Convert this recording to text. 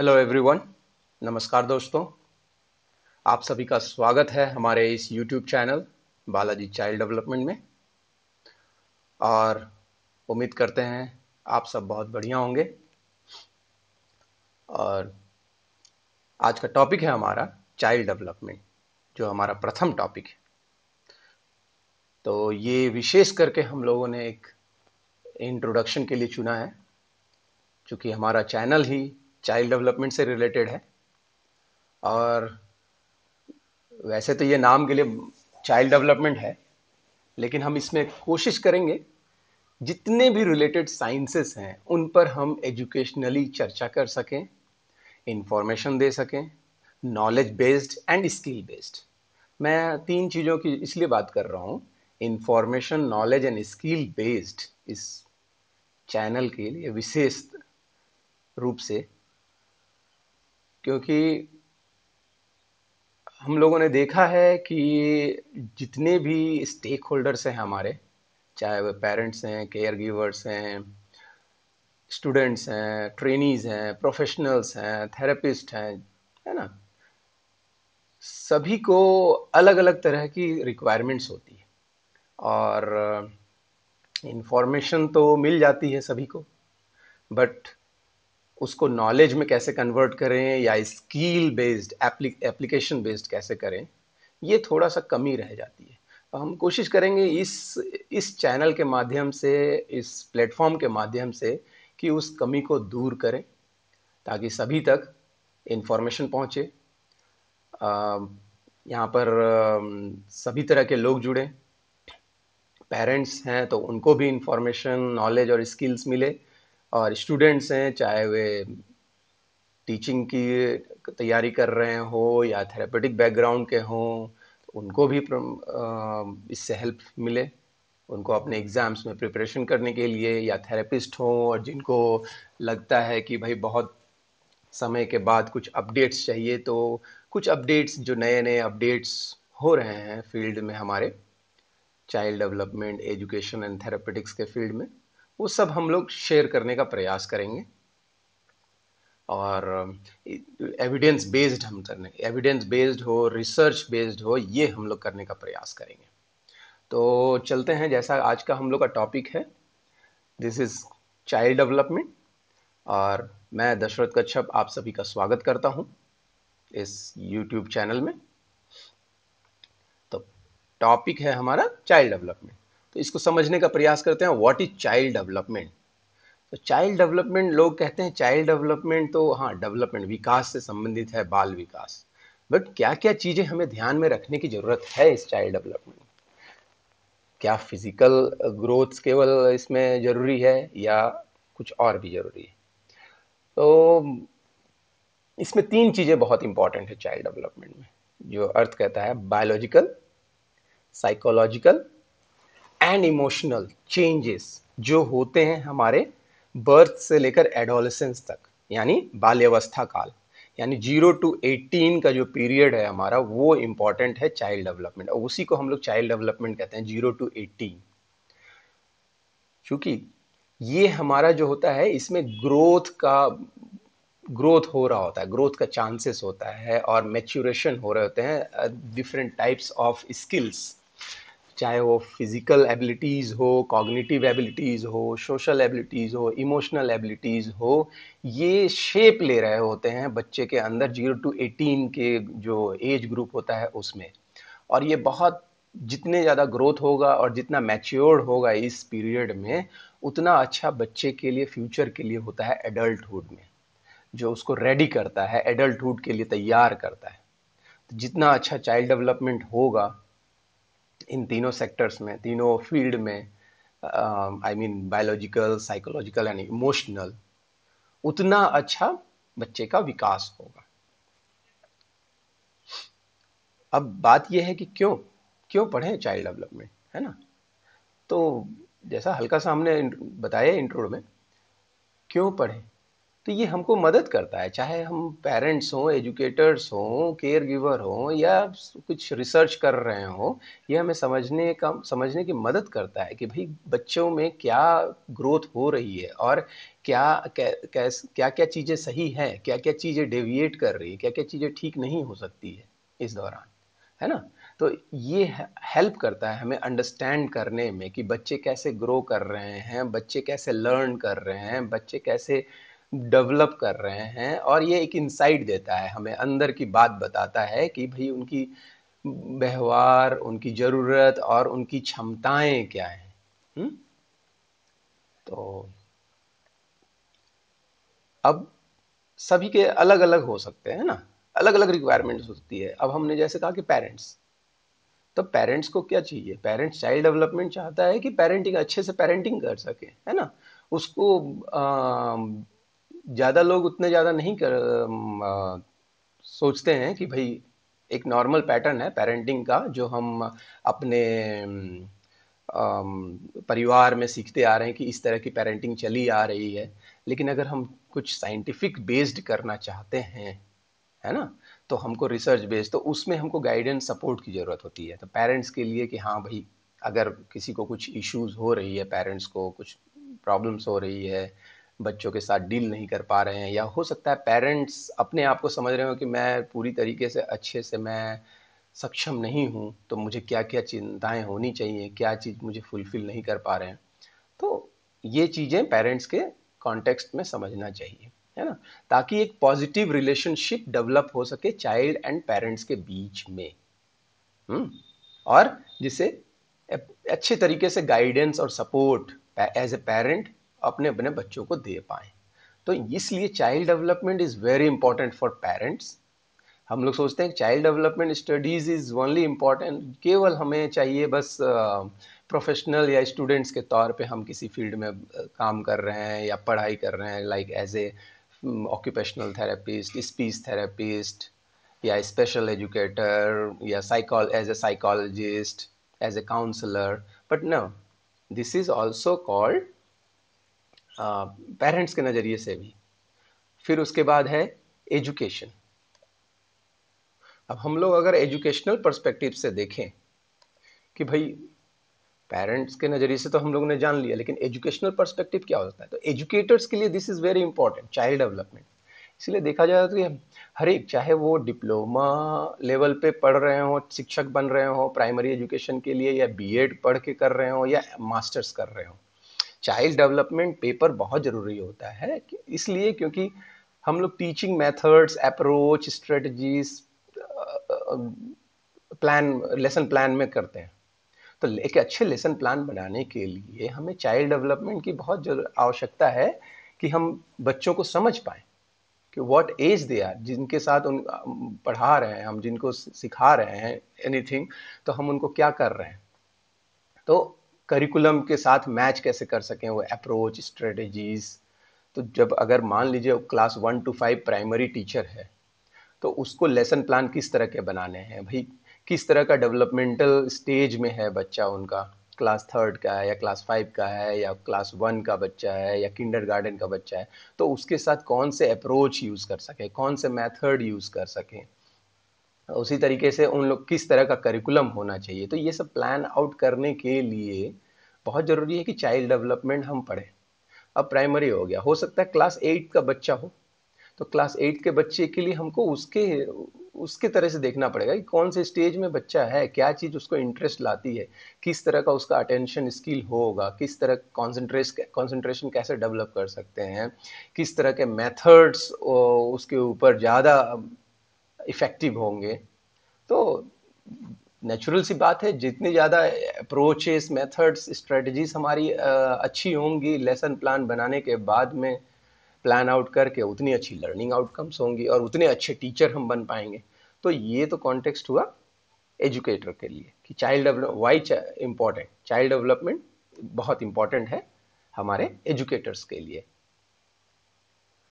Hello everyone नमस्कार दोस्तों आप सभी का स्वागत है हमारे इस YouTube channel Balaji child development में और उम्मीद करते हैं आप सब बहुत बढ़िया होंगे और आज का टॉपिक है हमारा चाइल्ड डेवलपमेंट जो हमारा प्रथम टॉपिक है तो ये विशेष करके हम लोगों ने एक इंट्रोडक्शन के लिए चुना है क्योंकि हमारा चैनल ही चाइल्ड डेवलपमेंट से रिलेटेड है और वैसे तो ये नाम के लिए चाइल्ड डेवलपमेंट है लेकिन हम इसमें कोशिश करेंगे जितने भी रिलेटेड साइंसेस हैं उन पर हम एजुकेशनली चर्चा कर सकें इंफॉर्मेशन दे सकें knowledge based and skill based मैं तीन चीज़ों की इसलिए बात कर रहा हूँ information knowledge and skill based इस चैनल के लिए विशेष रूप से क्योंकि हम लोगों ने देखा है कि जितने भी स्टेक होल्डर्स हैं हमारे चाहे वह पेरेंट्स हैं केयर गिवर्स हैं स्टूडेंट्स हैं ट्रेनीज हैं प्रोफेशनल्स हैं थेरेपिस्ट हैं है ना सभी को अलग अलग तरह की रिक्वायरमेंट्स होती है और इन्फॉर्मेशन तो मिल जाती है सभी को बट उसको नॉलेज में कैसे कन्वर्ट करें या स्किल बेस्ड एप्लीकेशन बेस्ड कैसे करें ये थोड़ा सा कमी रह जाती है तो हम कोशिश करेंगे इस इस चैनल के माध्यम से इस प्लेटफॉर्म के माध्यम से कि उस कमी को दूर करें ताकि सभी तक इन्फॉर्मेशन पहुँचे यहाँ पर सभी तरह के लोग जुड़ें पेरेंट्स हैं तो उनको भी इन्फॉर्मेशन नॉलेज और स्किल्स मिले और स्टूडेंट्स हैं चाहे वे टीचिंग की तैयारी कर रहे हो या थेरेपेटिक बैकग्राउंड के हों तो उनको भी इससे हेल्प मिले उनको अपने एग्ज़ाम्स में प्रिपरेशन करने के लिए या थेरेपिस्ट हों और जिनको लगता है कि भाई बहुत समय के बाद कुछ अपडेट्स चाहिए तो कुछ अपडेट्स जो नए नए अपडेट्स हो रहे हैं फील्ड में हमारे child development education and therapeutics के फील्ड में वो सब हम लोग शेयर करने का प्रयास करेंगे और एविडेंस बेस्ड हम करने एविडेंस बेस्ड हो रिसर्च बेस्ड हो ये हम लोग करने का प्रयास करेंगे तो चलते हैं जैसा आज का हम लोग का टॉपिक है दिस इज़ चाइल्ड डेवलपमेंट और मैं दशरथ कच्छप आप सभी का स्वागत करता हूं इस यूट्यूब चैनल में तो टॉपिक है हमारा चाइल्ड डेवलपमेंट तो इसको समझने का प्रयास करते हैं व्हाट इज चाइल्ड डेवलपमेंट तो चाइल्ड डेवलपमेंट लोग कहते हैं चाइल्ड डेवलपमेंट तो हाँ डेवलपमेंट विकास से संबंधित है बाल विकास बट क्या क्या चीज़ें हमें ध्यान में रखने की ज़रूरत है इस चाइल्ड डेवलपमेंट क्या फिजिकल ग्रोथ केवल इसमें ज़रूरी है या कुछ और भी ज़रूरी है तो इसमें तीन चीज़ें बहुत इंपॉर्टेंट है चाइल्ड डेवलपमेंट में जो अर्थ कहता है biological psychological and emotional changes जो होते हैं हमारे बर्थ से लेकर एडोलेसेंस तक यानी बाल्यवस्था काल यानी जीरो टू एटीन का जो पीरियड है हमारा वो इम्पॉर्टेंट है चाइल्ड डेवलपमेंट और उसी को हम लोग चाइल्ड डेवलपमेंट कहते हैं जीरो टू एटीन चूंकि ये हमारा जो होता है इसमें ग्रोथ का ग्रोथ हो रहा होता है ग्रोथ का चांसेस होता है और मेच्यूरेशन हो रहे होते हैं डिफरेंट टाइप्स ऑफ स्किल्स चाहे वो फिज़िकल एबिलिटीज़ हो कॉग्निटिव एबिलिटीज़ हो सोशल एबिलिटीज़ हो इमोशनल एबिलिटीज़ हो ये शेप ले रहे होते हैं बच्चे के अंदर जीरो टू एटीन के जो एज ग्रुप होता है उसमें और ये बहुत जितने ज़्यादा ग्रोथ होगा और जितना मैच्योर्ड होगा इस पीरियड में उतना अच्छा बच्चे के लिए फ्यूचर के लिए होता है एडल्टहुड में जो उसको रेडी करता है एडल्टहुड के लिए तैयार करता है तो जितना अच्छा चाइल्ड डेवलपमेंट होगा इन तीनों सेक्टर्स में तीनों फील्ड में I mean biological psychological and emotional उतना अच्छा बच्चे का विकास होगा अब बात यह है कि क्यों क्यों पढ़े चाइल्ड डेवलपमेंट है ना तो जैसा हल्का सा हमने बताया इंट्रोड में क्यों पढ़े तो ये हमको मदद करता है चाहे हम पेरेंट्स हों एजुकेटर्स हों केयर गिवर हों या कुछ रिसर्च कर रहे हों ये हमें समझने का समझने की मदद करता है कि भाई बच्चों में क्या ग्रोथ हो रही है और क्या क्या क्या, क्या, चीज़ें सही हैं क्या क्या चीज़ें डेविएट कर रही है क्या क्या चीज़ें ठीक नहीं हो सकती है इस दौरान है ना तो ये हेल्प करता है हमें अंडरस्टैंड करने में कि बच्चे कैसे ग्रो कर रहे हैं बच्चे कैसे लर्न कर रहे हैं बच्चे कैसे डेवलप कर रहे हैं और ये एक इंसाइट देता है हमें अंदर की बात बताता है कि भाई उनकी व्यवहार उनकी ज़रूरत और उनकी क्षमताएं क्या हैं हम्म? तो अब सभी के अलग अलग हो सकते हैं ना अलग अलग रिक्वायरमेंट हो सकती है अब हमने जैसे कहा कि पेरेंट्स तो पेरेंट्स को क्या चाहिए पेरेंट्स चाइल्ड डेवलपमेंट चाहता है कि पेरेंटिंग अच्छे से पेरेंटिंग कर सके है ना उसको आ, ज़्यादा लोग उतने ज़्यादा नहीं कर आ, सोचते हैं कि भाई एक नॉर्मल पैटर्न है पेरेंटिंग का जो हम अपने आ, परिवार में सीखते आ रहे हैं कि इस तरह की पेरेंटिंग चली आ रही है लेकिन अगर हम कुछ साइंटिफिक बेस्ड करना चाहते हैं है ना तो हमको रिसर्च बेस्ड तो उसमें हमको गाइडेंस सपोर्ट की ज़रूरत होती है तो पेरेंट्स के लिए कि हाँ भाई अगर किसी को कुछ इश्यूज हो रही है पेरेंट्स को कुछ प्रॉब्लम्स हो रही है बच्चों के साथ डील नहीं कर पा रहे हैं या हो सकता है पेरेंट्स अपने आप को समझ रहे हो कि मैं पूरी तरीके से अच्छे से मैं सक्षम नहीं हूँ तो मुझे क्या क्या चिंताएं होनी चाहिए क्या चीज़ मुझे फुलफिल नहीं कर पा रहे हैं तो ये चीज़ें पेरेंट्स के कॉन्टेक्स्ट में समझना चाहिए है ना ताकि एक पॉजिटिव रिलेशनशिप डेवलप हो सके चाइल्ड एंड पेरेंट्स के बीच में हुँ? हम्म, और जिसे अच्छे तरीके से गाइडेंस और सपोर्ट एज ए पेरेंट अपने अपने बच्चों को दे पाएं तो इसलिए child development is very important for parents हम लोग सोचते हैं child development studies is only important केवल हमें चाहिए बस प्रोफेशनल या स्टूडेंट्स के तौर पे हम किसी फील्ड में काम कर रहे हैं या पढ़ाई कर रहे हैं like as a occupational therapist speech therapist या स्पेशल एजुकेटर या साइकोल as a psychologist as a counsellor but no this is also called parents के नज़रिए से भी फिर उसके बाद है एजुकेशन अब हम लोग अगर एजुकेशनल पर्सपेक्टिव से देखें कि भाई पेरेंट्स के नज़रिए से तो हम लोगों ने जान लिया लेकिन एजुकेशनल पर्सपेक्टिव क्या होता है तो एजुकेटर्स के लिए this is very important child development इसलिए देखा जाए तो हर एक चाहे वो डिप्लोमा लेवल पे पढ़ रहे हों शिक्षक बन रहे हों प्राइमरी एजुकेशन के लिए या बीएड पढ़ के कर रहे हो या मास्टर्स कर रहे हों चाइल्ड डेवलपमेंट पेपर बहुत ज़रूरी होता है इसलिए क्योंकि हम लोग teaching methods approach strategies plan lesson plan में करते हैं तो एक अच्छे लेसन प्लान बनाने के लिए हमें चाइल्ड डेवलपमेंट की बहुत आवश्यकता है कि हम बच्चों को समझ पाए कि व्हाट एज दे आर जिनके साथ उन पढ़ा रहे हैं हम जिनको सिखा रहे हैं एनीथिंग तो हम उनको क्या कर रहे हैं तो करिकुलम के साथ मैच कैसे कर सकें वो अप्रोच स्ट्रेटजीज तो जब अगर मान लीजिए class one two five primary teacher है तो उसको लेसन प्लान किस तरह के बनाने हैं भाई किस तरह का डेवलपमेंटल स्टेज में है बच्चा उनका क्लास थर्ड का है या क्लास फाइव का है या क्लास वन का बच्चा है या किंडर गार्डन का बच्चा है तो उसके साथ कौन से अप्रोच यूज़ कर सकें कौन से मेथड यूज़ कर सकें उसी तरीके से उन लोग किस तरह का करिकुलम होना चाहिए तो ये सब प्लान आउट करने के लिए बहुत ज़रूरी है कि चाइल्ड डेवलपमेंट हम पढ़ें अब प्राइमरी हो गया हो सकता है क्लास एट का बच्चा हो तो क्लास एट के बच्चे के लिए हमको उसके उसके तरह से देखना पड़ेगा कि कौन से स्टेज में बच्चा है क्या चीज़ उसको इंटरेस्ट लाती है किस तरह का उसका अटेंशन स्किल होगा किस तरह कॉन्सेंट्रेस कॉन्सेंट्रेशन कैसे डेवलप कर सकते हैं किस तरह के मेथड्स उसके ऊपर ज़्यादा इफ़ेक्टिव होंगे तो नेचुरल सी बात है जितनी ज़्यादा अप्रोचेस मेथड्स स्ट्रेटजीज हमारी अच्छी होंगी लेसन प्लान बनाने के बाद में प्लान आउट करके उतनी अच्छी लर्निंग आउटकम्स होंगी और उतने अच्छे टीचर हम बन पाएंगे तो ये तो कॉन्टेक्स्ट हुआ एजुकेटर के लिए कि child develop why important child development बहुत इम्पॉर्टेंट है हमारे एजुकेटर्स के लिए